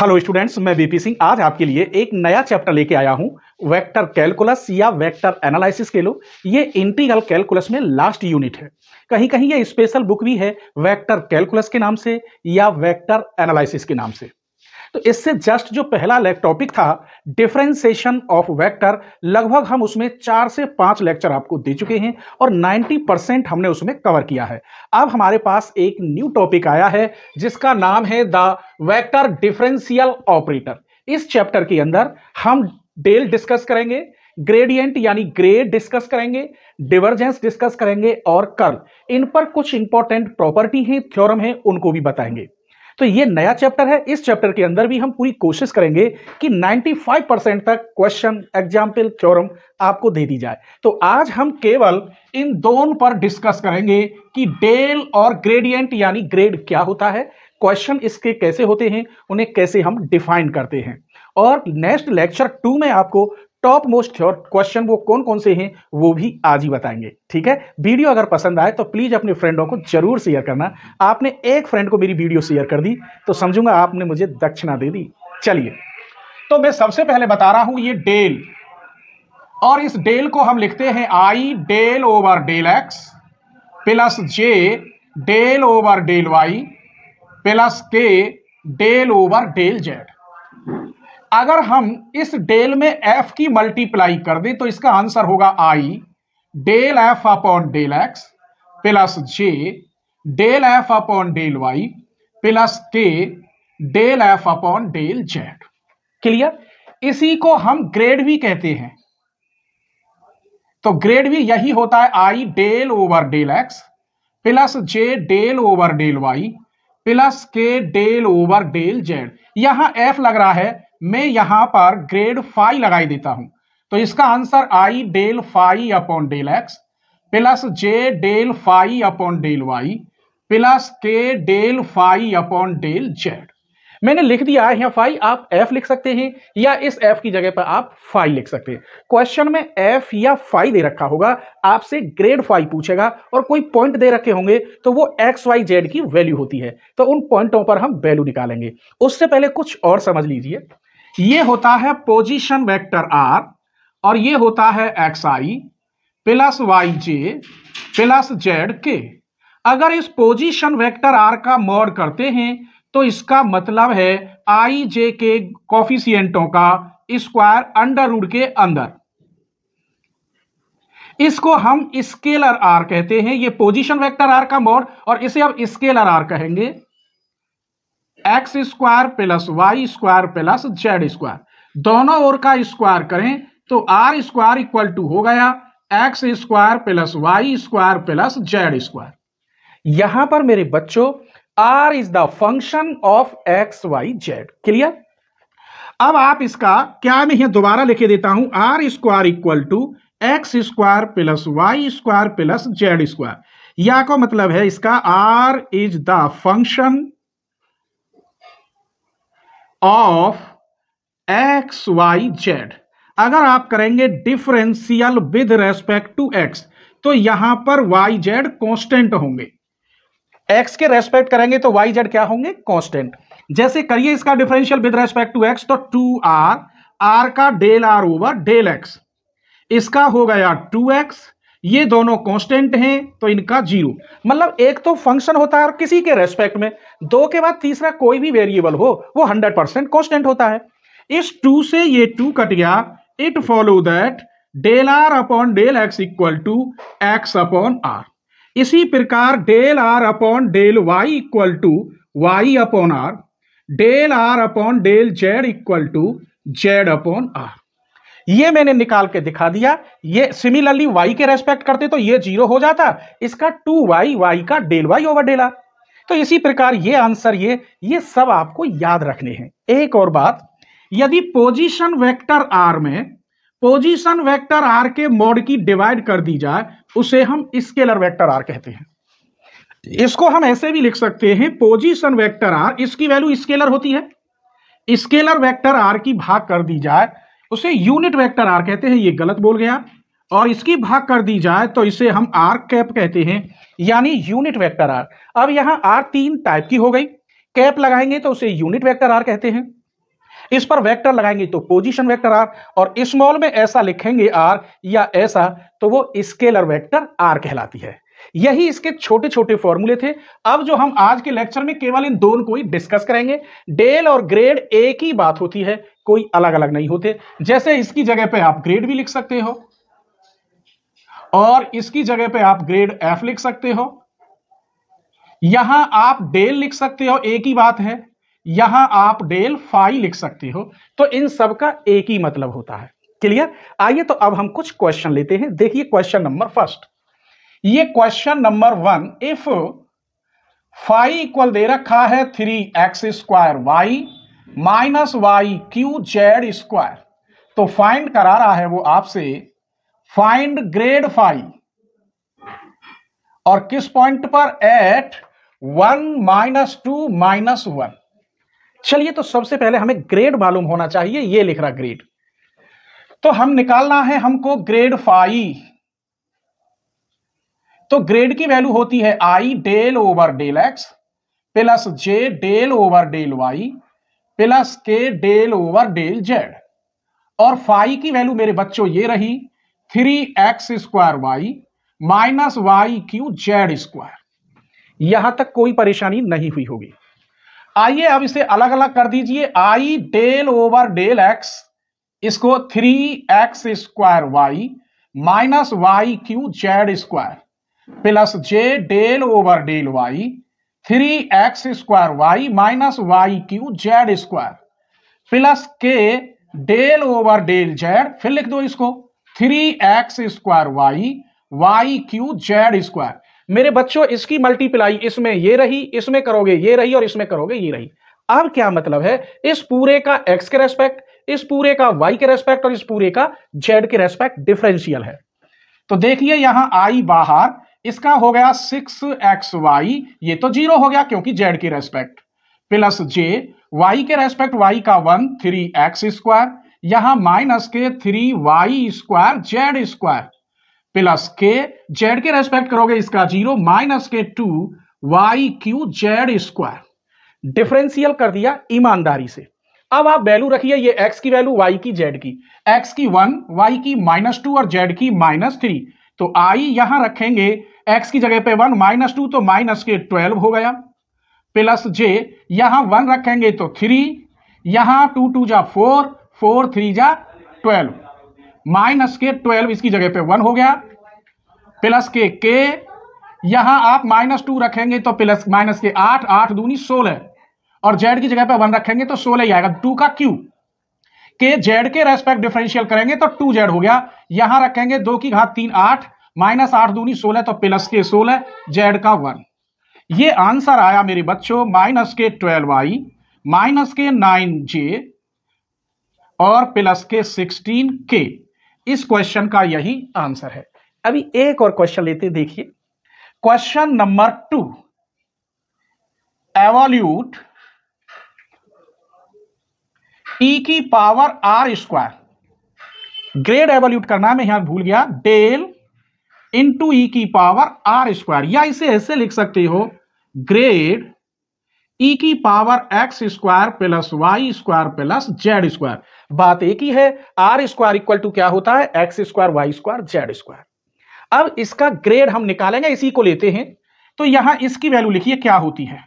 hello students मैं BP Singh आज आपके लिए एक नया चैप्टर लेके आया हूं वेक्टर कैलकुलस या वेक्टर एनालिसिस के लो ये इंटीग्रल कैलकुलस में लास्ट यूनिट है कहीं कहीं ये स्पेशल बुक भी है वेक्टर कैलकुलस के नाम से या वेक्टर एनालिसिस के नाम से तो इससे जस्ट जो पहला टॉपिक था डिफ्रेंसिएशन ऑफ वेक्टर लगभग हम उसमें चार से पांच लेक्चर आपको दे चुके हैं और 90 परसेंट हमने उसमें कवर किया है अब हमारे पास एक न्यू टॉपिक आया है जिसका नाम है द वेक्टर डिफरेंशियल ऑपरेटर इस चैप्टर के अंदर हम डेल डिस्कस करेंगे ग्रेडियंट यानी ग्रेड डिस्कस करेंगे डिवर्जेंस डिस्कस करेंगे और कर्ल इन पर कुछ इंपॉर्टेंट प्रॉपर्टी हैं थ्योरम हैं उनको भी बताएंगे तो ये नया चैप्टर है इस चैप्टर के अंदर भी हम पूरी कोशिश करेंगे कि 95 परसेंट तक क्वेश्चन एग्जाम्पल थ्योरम आपको दे दी जाए तो आज हम केवल इन दोनों पर डिस्कस करेंगे कि डेल और ग्रेडियंट यानी ग्रेड क्या होता है क्वेश्चन इसके कैसे होते हैं उन्हें कैसे हम डिफाइन करते हैं और नेक्स्ट लेक्चर टू में आपको टॉप मोस्ट क्वेश्चन वो कौन कौन से हैं वो भी आज ही बताएंगे ठीक है वीडियो अगर पसंद आए तो प्लीज़ अपने फ्रेंडों को जरूर शेयर करना आपने एक फ्रेंड को मेरी वीडियो शेयर कर दी तो समझूंगा आपने मुझे दक्षिणा दे दी चलिए तो मैं सबसे पहले बता रहा हूं ये डेल और इस डेल को हम लिखते हैं i del over del x plus j del over del y plus k del over del z अगर हम इस डेल में एफ की मल्टीप्लाई कर दें तो इसका आंसर होगा i del f upon del x plus j del f upon del y plus k del f upon del z clear इसी को हम ग्रेड भी कहते हैं तो ग्रेड भी यही होता है i del over del x plus j del over del y plus k del over del z यहां एफ लग रहा है मैं यहां पर ग्रेड फाइव लगाई देता हूं तो इसका answer i del five upon del x plus j del five upon del y plus k del five upon del z मैंने लिख दिया है फाइव आप एफ लिख सकते हैं या इस एफ की जगह पर आप फाइव लिख सकते हैं क्वेश्चन में एफ या फाइव दे रखा होगा आपसे ग्रेड फाइव पूछेगा और कोई पॉइंट दे रखे होंगे तो वो एक्स वाई जेड की वैल्यू होती है तो उन पॉइंटों पर हम वैल्यू निकालेंगे उससे पहले कुछ और समझ लीजिए ये होता है पोजीशन वेक्टर आर और ये होता है x i plus y j plus z k अगर इस पोजीशन वेक्टर आर का मॉड करते हैं तो इसका मतलब है आई जे के कॉफिशियंटों का स्क्वायर अंडर रूड के अंदर इसको हम स्केलर आर कहते हैं ये पोजीशन वेक्टर आर का मॉड और इसे अब स्केलर आर कहेंगे x square plus y square plus z square दोनों ओर का स्क्वायर करें तो आर स्क्वायर इक्वल टू हो गया x square plus y square plus z square यहां पर मेरे बच्चों r is the function of x y z clear अब आप इसका क्या मैं यहां दोबारा लिखे देता हूं r square equal to x square plus y square plus z square या को मतलब है इसका r is the function of x y z अगर आप करेंगे differential with respect to x तो यहां पर वाई जेड कॉन्स्टेंट होंगे एक्स के रेस्पेक्ट करेंगे तो वाई जेड क्या होंगे कॉन्स्टेंट जैसे करिए इसका differential with respect to x तो टू आर आर का del r over del x इसका हो गया टू एक्स ये दोनों कांस्टेंट हैं तो इनका जीरो मतलब एक तो फंक्शन होता है और किसी के रेस्पेक्ट में दो के बाद तीसरा कोई भी वेरिएबल हो वो हंड्रेड परसेंट कॉन्स्टेंट होता है इस टू से ये टू कट गया it follow that del r upon del x equal to x upon r इसी प्रकार del r upon del y equal to y upon r del r upon del z equal to z upon r ये मैंने निकाल के दिखा दिया ये similarly Y के रेस्पेक्ट करते तो ये जीरो हो जाता इसका टू वाई वाई का डेल वाई ओवर डेला तो इसी प्रकार ये आंसर ये ये सब आपको याद रखने हैं एक और बात यदि पोजिशन वैक्टर आर में पोजीशन वेक्टर आर के मोड की डिवाइड कर दी जाए उसे हम स्केलर वेक्टर आर कहते हैं इसको हम ऐसे भी लिख सकते हैं पोजीशन वेक्टर आर इसकी वैल्यू स्केलर होती है स्केलर वेक्टर आर की भाग कर दी जाए उसे यूनिट वेक्टर आर कहते हैं ये गलत बोल गया और इसकी भाग कर दी जाए तो इसे हम आर कैप कहते हैं यानी यूनिट वेक्टर आर अब यहां आर तीन टाइप की हो गई कैप लगाएंगे तो उसे यूनिट वेक्टर आर कहते हैं इस पर वेक्टर लगाएंगे तो पोजीशन वेक्टर आर और स्मॉल में ऐसा लिखेंगे आर या ऐसा तो वो स्केलर वेक्टर आर कहलाती है यही इसके छोटे छोटे फॉर्मूले थे अब जो हम आज के लेक्चर में केवल इन दोनों को ही डिस्कस करेंगे डेल और ग्रेड एक ही बात होती है कोई अलग अलग नहीं होते जैसे इसकी जगह पर आप ग्रेड भी लिख सकते हो और इसकी जगह पर आप ग्रेड एफ लिख सकते हो यहां आप डेल लिख सकते हो एक ही बात है यहां आप डेल फाई लिख सकते हो तो इन सब का एक ही मतलब होता है क्लियर आइए तो अब हम कुछ क्वेश्चन लेते हैं देखिए क्वेश्चन नंबर फर्स्ट ये question number one if five equal दे रखा है three x square y minus y q z square तो फाइंड करा रहा है वो आपसे फाइंड ग्रेड फाइव और किस पॉइंट पर at one minus two minus one चलिए तो सबसे पहले हमें ग्रेड मालूम होना चाहिए ये लिख रहा ग्रेड तो हम निकालना है हमको ग्रेड फाइव तो ग्रेड की वैल्यू होती है i del over del x plus j del over del y plus k del over del z और फाई की वैल्यू मेरे बच्चों ये रही three x square y minus y q z square यहां तक कोई परेशानी नहीं हुई होगी आइए अब इसे अलग अलग कर दीजिए i del over del x इसको three x square y minus y q z square plus j del over del y three x square y minus y q z square plus k del over del z फिर लिख दो इसको three x square y y q z square मेरे बच्चों इसकी multiply इसमें ये रही इसमें करोगे ये रही और इसमें करोगे ये रही अब क्या मतलब है इस पूरे का एक्स के रेस्पेक्ट इस पूरे का वाई के रेस्पेक्ट और इस पूरे का जेड के रेस्पेक्ट डिफरेंशियल है तो देखिए यहां आई बाहर इसका हो गया सिक्स एक्स वाई ये तो जीरो हो गया क्योंकि जेड के रेस्पेक्ट प्लस जे वाई के रेस्पेक्ट वाई का वन थ्री एक्स स्क्वायर यहां माइनस के three y square z square plus k z के रेस्पेक्ट करोगे इसका zero minus k two y q z square differential कर दिया ईमानदारी से अब आप वैल्यू रखिए ये x की वैल्यू y की z की x की वन y की माइनस टू और z की माइनस थ्री तो आई यहां रखेंगे एक्स की जगह पे वन माइनस टू तो माइनस के ट्वेल्व हो गया प्लस जे यहां वन रखेंगे तो थ्री यहां टू टू जा फोर फोर थ्री जा ट्वेल्व माइनस के ट्वेल्व इसकी जगह पे वन हो गया प्लस के के यहां आप माइनस टू रखेंगे तो प्लस माइनस के आठ आठ दूनी सोलह और जेड की जगह पे वन रखेंगे तो सोलह ही आएगा टू का क्यू के जेड के रेस्पेक्ट डिफरेंशियल करेंगे तो टू जेड हो गया यहां रखेंगे दो की घात तीन आठ माइनस आठ दूनी सोलह तो प्लस के सोलह जेड का वन ये आंसर आया मेरे बच्चों minus k twelve i minus k nine j और प्लस के सिक्सटीन के इस क्वेश्चन का यही आंसर है अभी एक और क्वेश्चन लेते देखिए question number two evaluate e e की power r square grad evaluate करना मैं यहां भूल गया डेल इंटू ई की पावर आर स्क्वायर या इसे ऐसे लिख सकते हो ग्रेड ई e की power x square plus y square plus z square बात एक ही है आर स्क्वायर इक्वल टू क्या होता है x square y square z square अब इसका ग्रेड हम निकालेंगे इसी को लेते हैं तो यहां इसकी वैल्यू लिखिए क्या होती है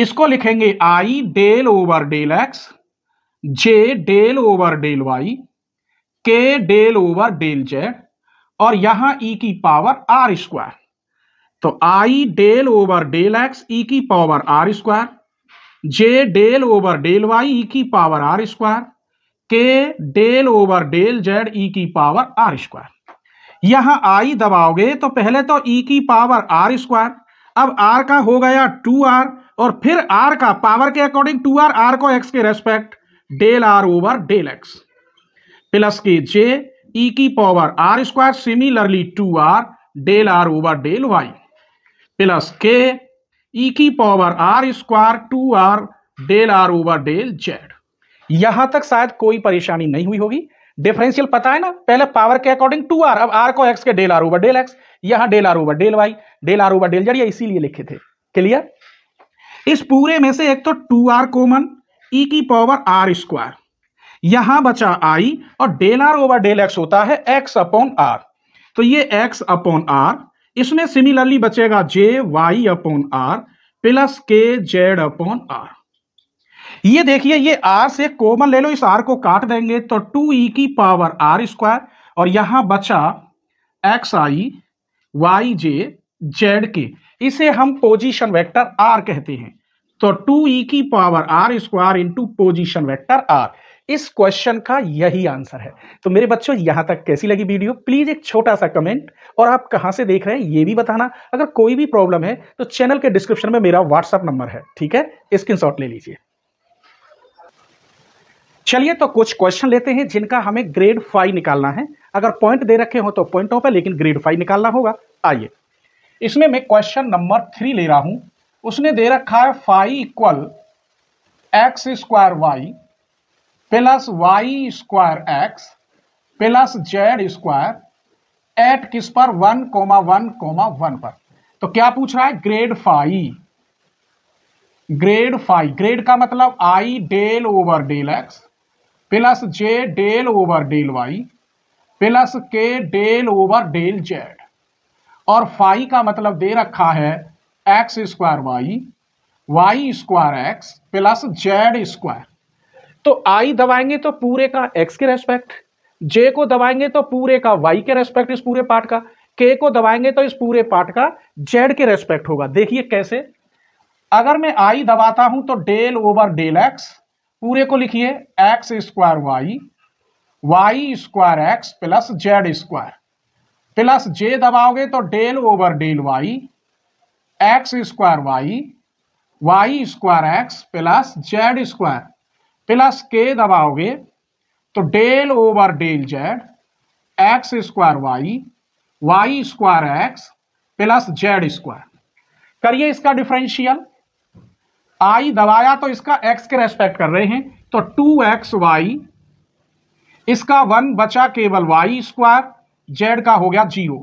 इसको लिखेंगे i del over del x j del over del y k del over del z और यहां ई e की पावर आर स्क्वायर तो i del over del x e की power r square j del over del y e की power r square k del over del z e की power r square यहां आई दबाओगे तो पहले तो ई e की पावर आर स्क्वायर अब आर का हो गया टू आर और फिर आर का पावर के अकॉर्डिंग टू आर आर को एक्स के respect del r over del x plus के जे ई e की power r square similarly two r del r over del y plus k e की power r square two r del r over del z यहां तक शायद कोई परेशानी नहीं हुई होगी डिफरेंशियल पता है ना पहले पावर के अकॉर्डिंग टू आर अब आर को एक्स के del r over del x यहां del r over del y del r over del z या इसीलिए लिखे थे क्लियर इस पूरे में से एक तो two r common e e की पावर आर स्क्वायर यहां बचा आई और del r over del x होता है एक्स अपॉन आर तो ये एक्स अपॉन आर इसमें सिमिलरली बचेगा j y upon r plus k z upon r ये देखिए ये आर से कॉमन ले लो इस आर को काट देंगे तो टू ई e की पावर आर स्क्वायर और यहां बचा x i y j z k इसे हम पोजीशन वेक्टर आर कहते हैं तो टू ई e की power r square into position vector r इस क्वेश्चन का यही आंसर है तो मेरे बच्चों यहां तक कैसी लगी वीडियो प्लीज एक छोटा सा कमेंट और आप कहां से देख रहे हैं ये भी बताना अगर कोई भी प्रॉब्लम है तो चैनल के डिस्क्रिप्शन में मेरा व्हाट्सअप नंबर है ठीक है स्क्रीनशॉट ले लीजिए चलिए तो कुछ क्वेश्चन लेते हैं जिनका हमें ग्रेड फाइव निकालना है अगर पॉइंट दे रखे हो तो पॉइंटों पर लेकिन ग्रेड फाइव निकालना होगा आइए इसमें मैं क्वेश्चन नंबर थ्री ले रहा हूं उसने दे रखा है five equal x square y plus y square x plus z square at किस पर one comma one comma one पर तो क्या पूछ रहा है grad five grade five grad का मतलब i del over del x plus j del over del y plus k del over del z और फाई का मतलब दे रखा है x square y y square x plus z square तो i दबाएंगे तो पूरे का एक्स के रेस्पेक्ट जे को दबाएंगे तो पूरे का वाई के रेस्पेक्ट इस पूरे पार्ट का के को दबाएंगे तो इस पूरे पार्ट का जेड के रेस्पेक्ट होगा देखिए कैसे अगर मैं आई दबाता हूं तो डेल ओवर डेल एक्स पूरे को लिखिए x square y y square x plus z square plus j दबाओगे तो del over del y x square y y square x plus z square plus k दबाओगे तो del over del z x square y y square x plus z square करिए इसका differential आई दबाया तो इसका x के रेस्पेक्ट कर रहे हैं तो टू एक्स वाई इसका वन बचा केवल वाई स्क्वायर जेड का हो गया जीरो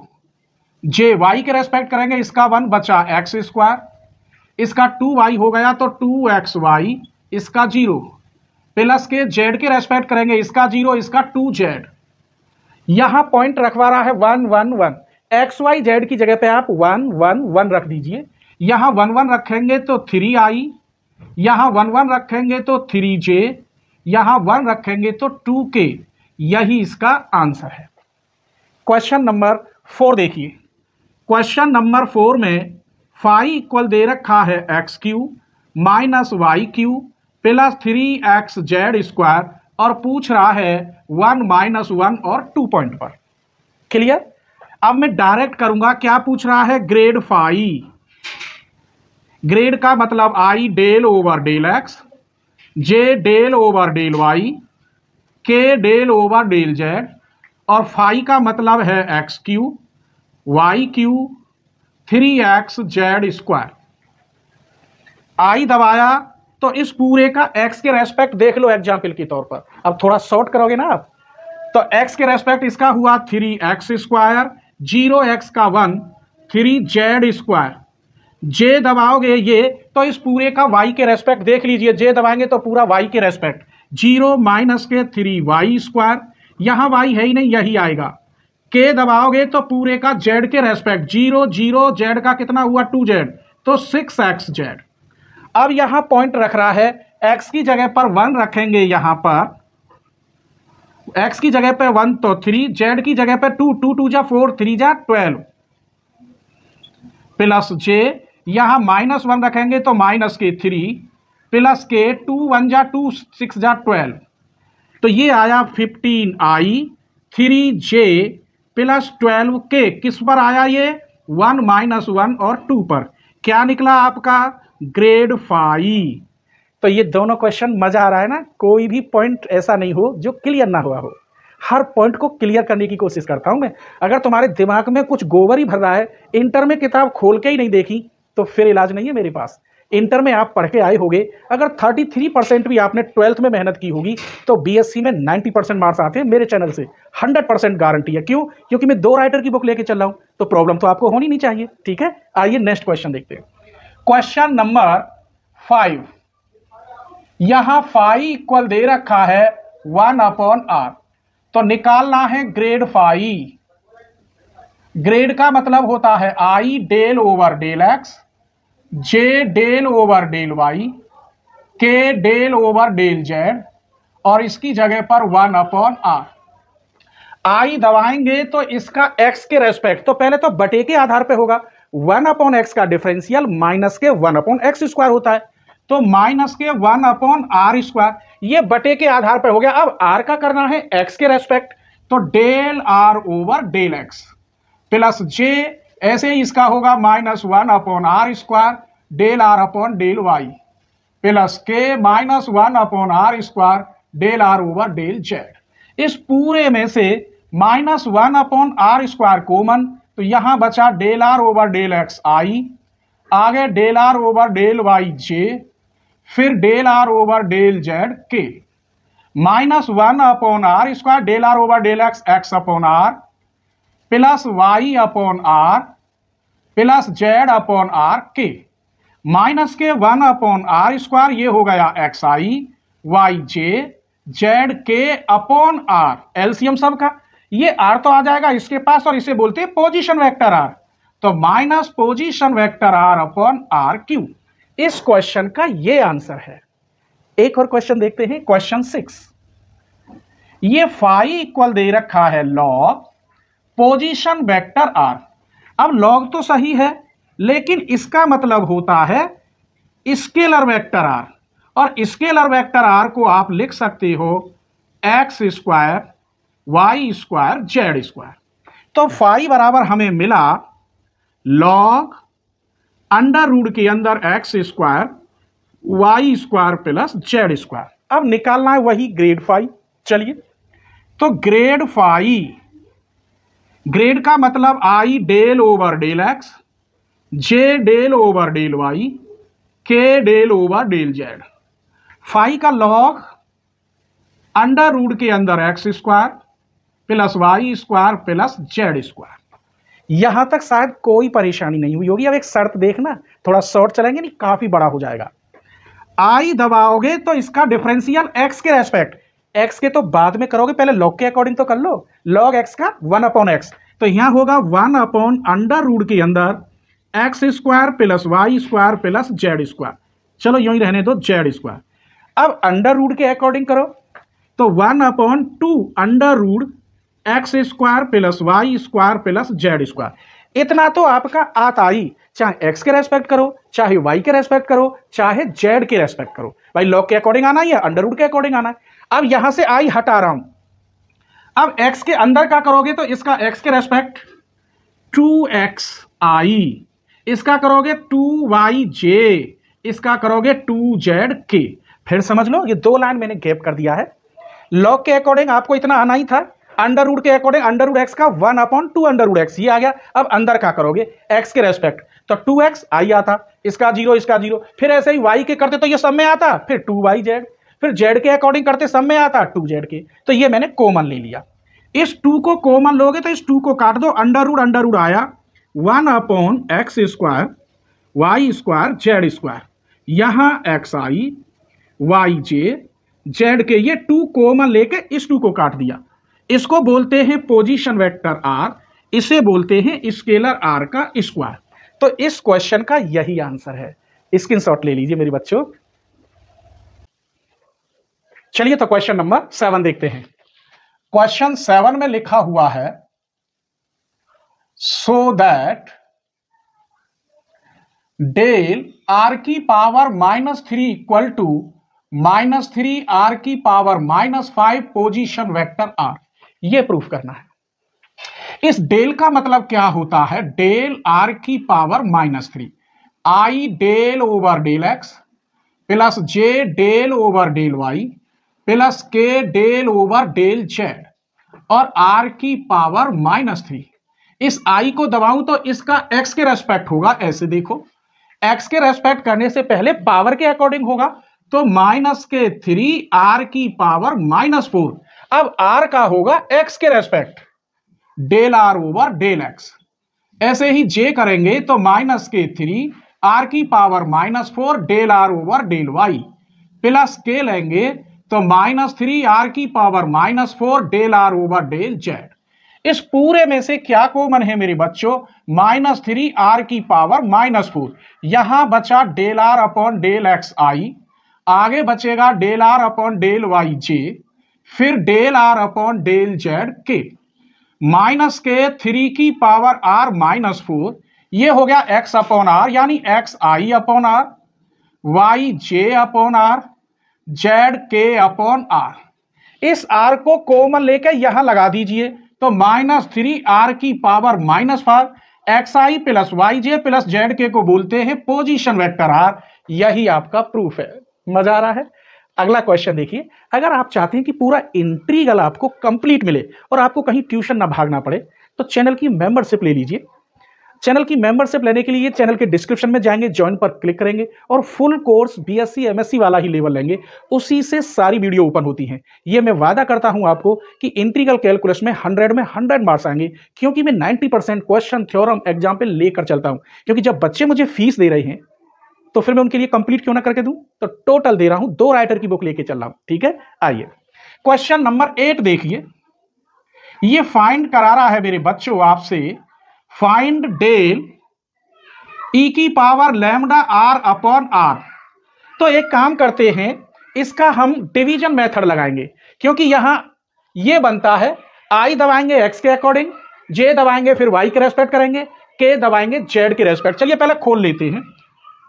जे वाई के रेस्पेक्ट करेंगे इसका वन बचा एक्स स्क्वायर इसका टू वाई हो गया तो टू एक्स वाई इसका जीरो प्लस के जेड के रेस्पेक्ट करेंगे इसका जीरो इसका टू जेड यहां पॉइंट रखवा रहा है one one one x y z की जगह पे आप वन वन वन रख दीजिए यहां वन वन रखेंगे तो थ्री आई यहां वन वन रखेंगे तो थ्री जे यहां वन रखेंगे तो टू के यही इसका आंसर है क्वेश्चन नंबर फोर देखिए क्वेश्चन नंबर फोर में फाइव इक्वल दे रखा है x cube minus y cube plus three x z square और पूछ रहा है वन माइनस वन और टू पॉइंट पर क्लियर अब मैं डायरेक्ट करूंगा क्या पूछ रहा है ग्रेड फाइव ग्रेड का मतलब i del over del x j del over del y k del over del z और फाई का मतलब है x cube y cube three x z square i दबाया तो इस पूरे का एक्स के रेस्पेक्ट देख लो एग्जाम्पल के तौर पर अब थोड़ा शॉर्ट करोगे ना आप तो एक्स के रेस्पेक्ट इसका हुआ three x square zero x का one three z square j दबाओगे ये तो इस पूरे का वाई के रेस्पेक्ट देख लीजिए जे दबाएंगे तो पूरा वाई के रेस्पेक्ट जीरो माइनस के थ्री वाई स्क्वायर यहां वाई है ही नहीं यही आएगा के दबाओगे तो पूरे का जेड के रेस्पेक्ट जीरो जीरो जेड का कितना हुआ टू जेड तो सिक्स एक्स जेड अब यहां पॉइंट रख रहा है एक्स की जगह पर वन रखेंगे यहां पर एक्स की जगह पर वन तो थ्री जेड की जगह पर टू टू टू जा फोर थ्री जा ट्वेल्व प्लस जे यहां माइनस वन रखेंगे तो माइनस के three plus k two one जा टू सिक्स जा ट्वेल्व तो ये आया fifteen i three j plus twelve k किस पर आया ये वन माइनस वन और टू पर क्या निकला आपका ग्रेड फाइव तो ये दोनों क्वेश्चन मज़ा आ रहा है ना कोई भी पॉइंट ऐसा नहीं हो जो क्लियर ना हुआ हो हर पॉइंट को क्लियर करने की कोशिश करता हूँ मैं अगर तुम्हारे दिमाग में कुछ गोबर ही भर रहा है इंटर में किताब खोल के ही नहीं देखी तो फिर इलाज नहीं है मेरे पास इंटर में आप पढ़ के आए होगे अगर 33 परसेंट भी आपने ट्वेल्थ में मेहनत की होगी तो बीएससी में 90 परसेंट मार्क्स आते हैं मेरे चैनल से 100 परसेंट गारंटी है क्यों क्योंकि मैं दो राइटर की बुक लेके चल रहा हूँ तो प्रॉब्लम तो आपको होनी नहीं चाहिए ठीक है आइए नेक्स्ट क्वेश्चन देखते हैं क्वेश्चन नंबर फाइव यहाँ फाइव इक्वल दे रखा है वन अपॉन आर तो निकालना है ग्रेड फाइव ग्रेड का मतलब होता है i del over del x j del over del y k del over del z और इसकी जगह पर वन अपॉन आर आई दबाएंगे तो इसका एक्स के रेस्पेक्ट तो पहले तो बटे के आधार पे होगा वन अपॉन एक्स का डिफरेंशियल माइनस के वन अपॉन एक्स स्क्वायर होता है तो माइनस के वन अपॉन आर स्क्वायर ये बटे के आधार पर हो गया अब आर का करना है एक्स के रेस्पेक्ट तो del r over del x plus j ऐसे ही इसका होगा minus one upon r square del r upon del y plus k minus one upon r square del r over del z इस पूरे में से minus one upon r square common तो यहां बचा del r over del x i आगे del r over del y j फिर del r over del z k minus one upon r square del r over del x x upon r plus y upon r plus z upon r के minus के one upon r square ये हो गया x i y j z k upon r LCM सब का ये are तो आ जाएगा इसके पास और इसे बोलते हैं पोजिशन वेक्टर आर तो minus position vector r upon r cube इस क्वेश्चन का ये आंसर है एक और क्वेश्चन देखते हैं क्वेश्चन सिक्स ये फाइव इक्वल दे रखा है लॉग पोजीशन वेक्टर आर अब लॉग तो सही है लेकिन इसका मतलब होता है स्केलर वेक्टर आर और स्केलर वेक्टर आर को आप लिख सकते हो x square y square z square तो फाई बराबर हमें मिला लॉग अंडर रूड के अंदर x square y square plus z square अब निकालना है वही ग्रेड फाइव चलिए तो ग्रेड फाइव ग्रेड का मतलब i del over del x j del over del y k del over del z phi का लॉग अंडर रूड के अंदर x square plus y square plus z square यहां तक शायद कोई परेशानी नहीं हुई होगी अब एक शर्त देखना थोड़ा शॉर्ट चलेंगे नहीं काफी बड़ा हो जाएगा आई दबाओगे तो इसका डिफरेंशियल एक्स के रेस्पेक्ट एक्स के तो बाद में करोगे पहले लॉग के अकॉर्डिंग तो कर लो लॉग एक्स का वन अपॉन एक्स तो यहाँ होगा वन अपॉन अंडर रूड के अंदर x square plus y square plus z square चलो यूं ही रहने दो जेड स्क्वायर अब अंडर रूड के अकॉर्डिंग करो तो one upon two under root x square plus y square plus z square इतना तो आपका आता ही चाहे एक्स के रेस्पेक्ट करो चाहे वाई के रेस्पेक्ट करो चाहे जेड के रेस्पेक्ट करो भाई लॉग के अकॉर्डिंग आना है या अंडरवुड के अकॉर्डिंग आना है अब यहां से आई हटा रहा हूं अब एक्स के अंदर का करोगे तो इसका एक्स के रेस्पेक्ट टू एक्स आई इसका करोगे टू वाई जे इसका करोगे टू जेड के फिर समझ लो ये दो लाइन मैंने गैप कर दिया है लॉग के अकॉर्डिंग आपको इतना आना ही था अंडर रूड के अकॉर्डिंग अंडर रूड एक्स का one upon two under root x ये आ गया अब अंदर का करोगे एक्स के रेस्पेक्ट तो टू एक्स आई आता इसका जीरो इसका जीरो फिर ऐसे ही वाई के करते तो ये सब में आता फिर टू वाई जेड फिर जेड के अकॉर्डिंग करते सब में आता टू जेड के तो ये मैंने कॉमन ले लिया इस टू को कॉमन लोगे तो इस टू को काट दो अंडर रूड अंडर रूड आया one upon x square y square z square यहाँ x i y j z k ये टू कॉमन लेके इस टू को काट दिया इसको बोलते हैं पोजिशन वेक्टर आर इसे बोलते हैं स्केलर आर का स्क्वायर तो इस क्वेश्चन का यही आंसर है स्क्रीन शॉट ले लीजिए मेरे बच्चों चलिए तो क्वेश्चन नंबर सेवन देखते हैं क्वेश्चन सेवन में लिखा हुआ है सो दैट डेल आर की power minus three equal to minus three r की power minus five position vector r ये प्रूफ करना है इस डेल का मतलब क्या होता है डेल आर की power minus three i del over del x plus j del over del y plus k del over del z और आर की पावर माइनस थ्री इस आई को दबाऊं तो इसका एक्स के रेस्पेक्ट होगा ऐसे देखो एक्स के रेस्पेक्ट करने से पहले पावर के अकॉर्डिंग होगा तो माइनस के थ्री आर की पावर माइनस फोर अब आर का होगा एक्स के respect del r over del x ऐसे ही जे करेंगे तो माइनस के थ्री आर की power minus four del r over del y plus k लेंगे तो माइनस थ्री आर की power minus four del r over del z इस पूरे में से क्या कॉमन है मेरे बच्चों माइनस थ्री आर की पावर माइनस फोर यहां बचा del r upon del x i आगे बचेगा del r upon del y j फिर del r upon del z k minus के थ्री की पावर आर माइनस फोर ये हो गया एक्स अपॉन आर यानी x i upon r y j upon r z k upon r इस r को common लेकर यहां लगा दीजिए तो माइनस थ्री आर की power minus five x i plus y j plus z k को बोलते हैं पोजीशन वेक्टर आर यही आपका प्रूफ है मजा आ रहा है अगला क्वेश्चन देखिए अगर आप चाहते हैं कि पूरा इंट्रीगल आपको कंप्लीट मिले और आपको कहीं ट्यूशन ना भागना पड़े तो चैनल की मेंबरशिप ले लीजिए चैनल की मेंबरशिप लेने के लिए चैनल के डिस्क्रिप्शन में जाएंगे ज्वाइन पर क्लिक करेंगे और फुल कोर्स बीएससी एमएससी वाला ही लेवल लेंगे उसी से सारी वीडियो ओपन होती हैं ये मैं वादा करता हूं आपको कि इंट्रीगल कैलकुलस में हंड्रेड में हंड्रेड मार्क्स आएंगे क्योंकि मैं ninety percent question theorem example पे लेकर चलता हूँ क्योंकि जब बच्चे मुझे फीस दे रहे हैं तो फिर मैं उनके लिए कंप्लीट क्यों ना करके दूं तो टोटल दे रहा हूं दो राइटर की बुक लेके चल रहा हूं ठीक है आइए क्वेश्चन नंबर एट देखिए ये फाइंड करा रहा है मेरे बच्चों आपसे फाइंड डेल ई की power lambda r upon r तो एक काम करते हैं इसका हम डिवीजन मेथड लगाएंगे क्योंकि यहां ये बनता है आई दबाएंगे एक्स के अकॉर्डिंग जे दबाएंगे फिर वाई के रेस्पेक्ट करेंगे के दबाएंगे जेड के रेस्पेक्ट चलिए पहले खोल लेते हैं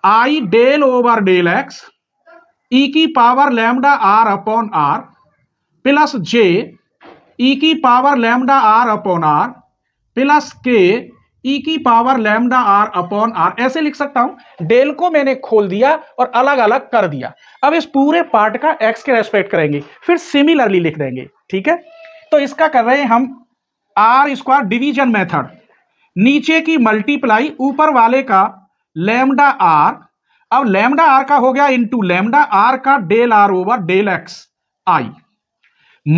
i del over del x e की power lambda r upon r plus j e की power lambda r upon r plus k e की power lambda r upon r ऐसे लिख सकता हूं डेल को मैंने खोल दिया और अलग अलग कर दिया अब इस पूरे पार्ट का एक्स के रेस्पेक्ट करेंगे फिर सिमिलरली लिख देंगे ठीक है तो इसका कर रहे हैं हम आर स्क्वायर डिवीजन मेथड नीचे की मल्टीप्लाई ऊपर वाले का लेमडा आर अब लेमडा आर का हो गया इंटू लेमडा आर का del r over del x i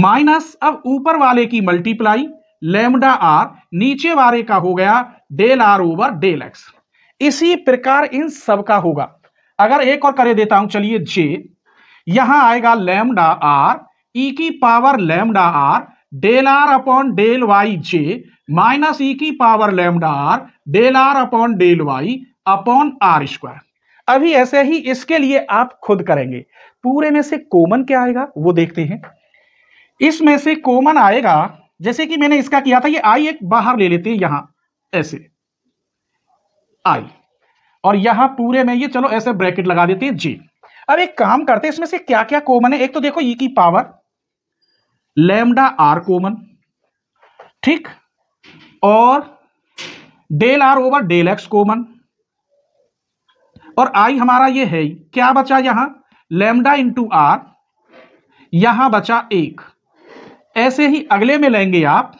minus अब ऊपर वाले की मल्टीप्लाई लेमडा आर नीचे वाले का हो गया del r over del x इसी प्रकार इन सब का होगा अगर एक और करे देता हूं चलिए जे यहां आएगा लेमडा आर ई की power lambda r del r upon del y j minus e की power lambda r del r upon del y upon r square अभी ऐसे ही इसके लिए आप खुद करेंगे पूरे में से कॉमन क्या आएगा वो देखते हैं इसमें से कॉमन आएगा जैसे कि मैंने इसका किया था ये आई एक बाहर ले लेते हैं यहां ऐसे आई और यहां पूरे में ये चलो ऐसे ब्रैकेट लगा देते हैं जी अब एक काम करते हैं इसमें से क्या क्या कॉमन है एक तो देखो ई की पावर लेमडा आर कॉमन ठीक और del r over del x common और आई हमारा ये है क्या बचा यहां लेमडा इंटू आर यहां बचा एक ऐसे ही अगले में लेंगे आप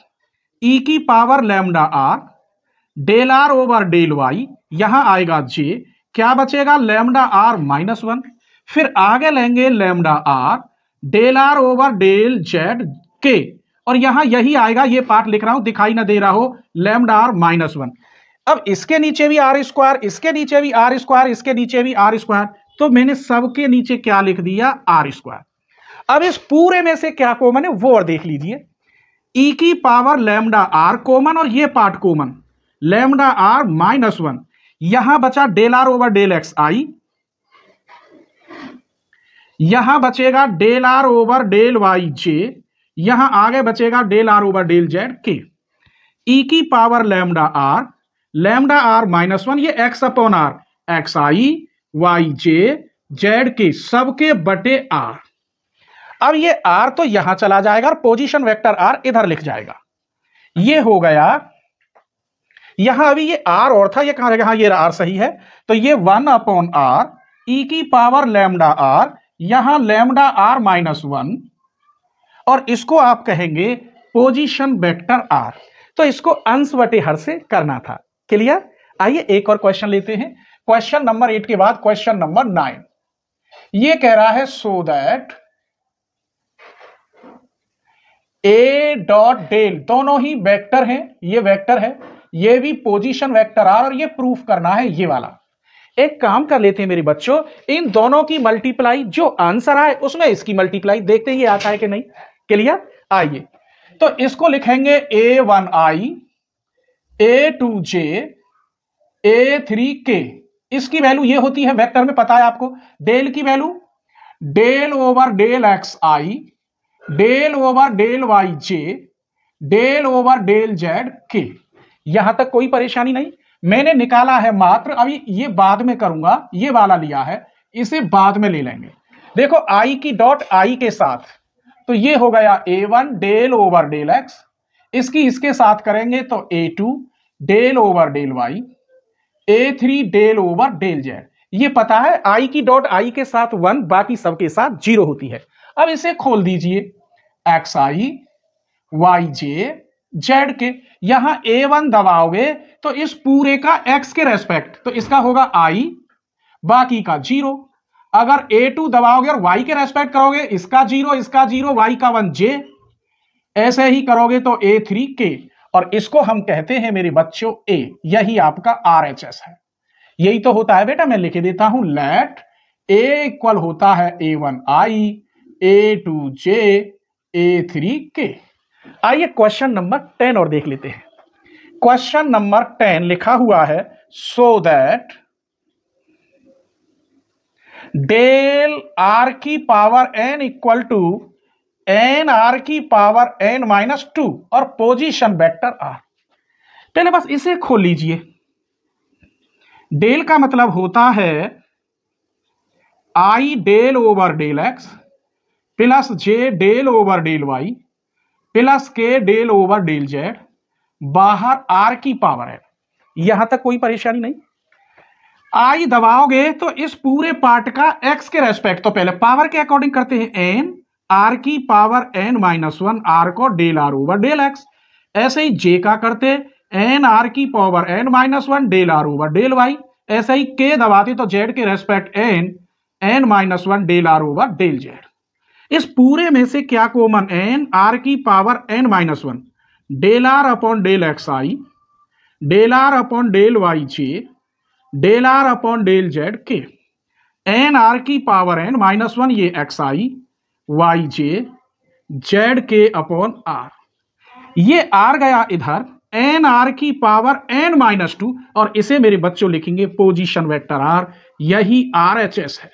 ई e की power lambda r del r over del y यहां आएगा जे क्या बचेगा लेमडा आर माइनस वन फिर आगे लेंगे lambda r del r over del z k और यहां यही आएगा ये पार्ट लिख रहा हूं दिखाई ना दे रहा हो लेमडा आर माइनस वन अब इसके नीचे भी आर स्क्वायर इसके नीचे भी आर स्क्वायर इसके नीचे भी आर स्क्वायर तो मैंने सबके नीचे क्या लिख दिया आर स्क्वायर अब इस पूरे में से क्या कॉमन है वो और देख लीजिए ई e की पावर लेमडा आर कॉमन और ये part common lambda r minus one यहां बचा del r over del x i यहां बचेगा del r over del y j यहां आगे बचेगा del r over del z k e की power lambda r lambda r minus one ये x upon r x i y j z k सबके बटे are अब ये आर तो यहां चला जाएगा और पोजिशन वेक्टर आर इधर लिख जाएगा ये हो गया यहां अभी ये आर और था ये कहा जाएगा हाँ ये आर सही है तो ये वन अपॉन आर ई की पावर लेमडा आर यहां लेमडा आर माइनस वन और इसको आप कहेंगे पोजीशन वेक्टर आर तो इसको अंश बटे हर से करना था क्लियर आइए एक और क्वेश्चन लेते हैं क्वेश्चन नंबर एट के बाद क्वेश्चन नंबर नाइन ये कह रहा है so that a dot del दोनों ही वेक्टर हैं ये वेक्टर है ये भी पोजीशन वेक्टर आर और ये प्रूफ करना है ये वाला एक काम कर लेते हैं मेरे बच्चों इन दोनों की मल्टीप्लाई जो आंसर आए उसमें इसकी मल्टीप्लाई देखते ही आता है कि नहीं क्लियर आइए तो इसको लिखेंगे a one i a two j a three k इसकी वैल्यू ये होती है वेक्टर में पता है आपको डेल की value del over del x i del over del y j del over del z k यहां तक कोई परेशानी नहीं मैंने निकाला है मात्र अभी ये बाद में करूंगा ये वाला लिया है इसे बाद में ले लेंगे देखो आई की डॉट आई के साथ तो ये हो गया a one del over del x इसकी इसके साथ करेंगे तो a two del over del y a three del over del z ये पता है आई की डॉट आई के साथ वन बाकी सबके साथ जीरो होती है अब इसे खोल दीजिए x i y j z k यहां ए वन दबाओगे तो इस पूरे का एक्स के रेस्पेक्ट तो इसका होगा आई बाकी का जीरो अगर ए टू दबाओगे और वाई के रेस्पेक्ट करोगे इसका जीरो इसका जीरो वाई का वन जे ऐसे ही करोगे तो ए थ्री के और इसको हम कहते हैं मेरे बच्चों ए यही आपका आर एच एस है यही तो होता है बेटा मैं लिख देता हूं लेट ए इक्वल होता है a one i a two j a three k आइए क्वेश्चन नंबर टेन और देख लेते हैं क्वेश्चन नंबर टेन लिखा हुआ है सो दैट डेल आर की power n equal to n r की पावर एन माइनस टू और पोजीशन वेक्टर आर पहले बस इसे खोल लीजिए डेल का मतलब होता है i del over del x plus j del over del y plus k del over del z बाहर आर की पावर है यहां तक कोई परेशानी नहीं आई दबाओगे तो इस पूरे पार्ट का एक्स के रेस्पेक्ट तो पहले पावर के अकॉर्डिंग करते हैं एन आर की power n minus one r को del r over del x ऐसे ही जे का करते एन आर की power n minus one del r over del y ऐसे ही के दबाते तो जेड के respect n n minus one del r over del z इस पूरे में से क्या कॉमन एन आर की power n minus one del r upon del x i del r upon del y j del r upon del z k n r की power n minus one ये x i y j z k upon r ये r गया इधर n r की power n minus two और इसे मेरे बच्चों लिखेंगे पोजीशन वेक्टर आर यही आर एच एस है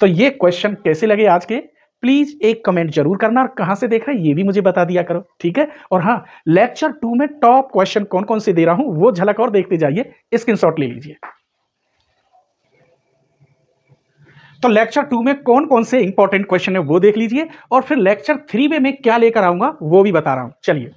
तो ये क्वेश्चन कैसे लगे आज के प्लीज एक कमेंट जरूर करना और कहां से देख रहे हैं ये भी मुझे बता दिया करो ठीक है और हाँ लेक्चर टू में टॉप क्वेश्चन कौन कौन से दे रहा हूं वो झलक और देखते जाइए स्क्रीनशॉट ले लीजिए तो लेक्चर टू में कौन कौन से इंपॉर्टेंट क्वेश्चन है वो देख लीजिए और फिर लेक्चर थ्री में मैं क्या लेकर आऊंगा वो भी बता रहा हूं चलिए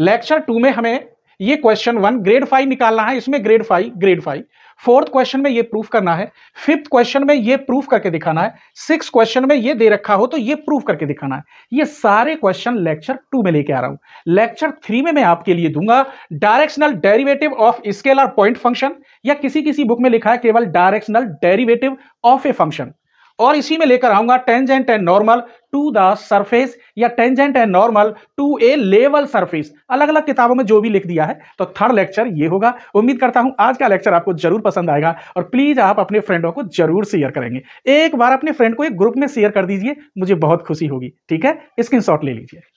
लेक्चर टू में हमें ये क्वेश्चन वन ग्रेड फाइव निकालना है इसमें grade five grade five fourth question में ये प्रूफ करना है फिफ्थ क्वेश्चन में ये प्रूफ करके दिखाना है सिक्स क्वेश्चन में ये दे रखा हो तो ये प्रूफ करके दिखाना है ये सारे क्वेश्चन लेक्चर टू में लेके आ रहा हूं लेक्चर थ्री में मैं आपके लिए दूंगा directional derivative of scalar point function या किसी किसी बुक में लिखा है केवल directional derivative of a function और इसी में लेकर आऊंगा tangent and normal to the surface या tangent and normal to a level surface अलग अलग किताबों में जो भी लिख दिया है तो थर्ड लेक्चर ये होगा उम्मीद करता हूं आज का लेक्चर आपको जरूर पसंद आएगा और प्लीज आप अपने फ्रेंडों को जरूर शेयर करेंगे एक बार अपने फ्रेंड को एक ग्रुप में शेयर कर दीजिए मुझे बहुत खुशी होगी ठीक है स्क्रीन ले लीजिए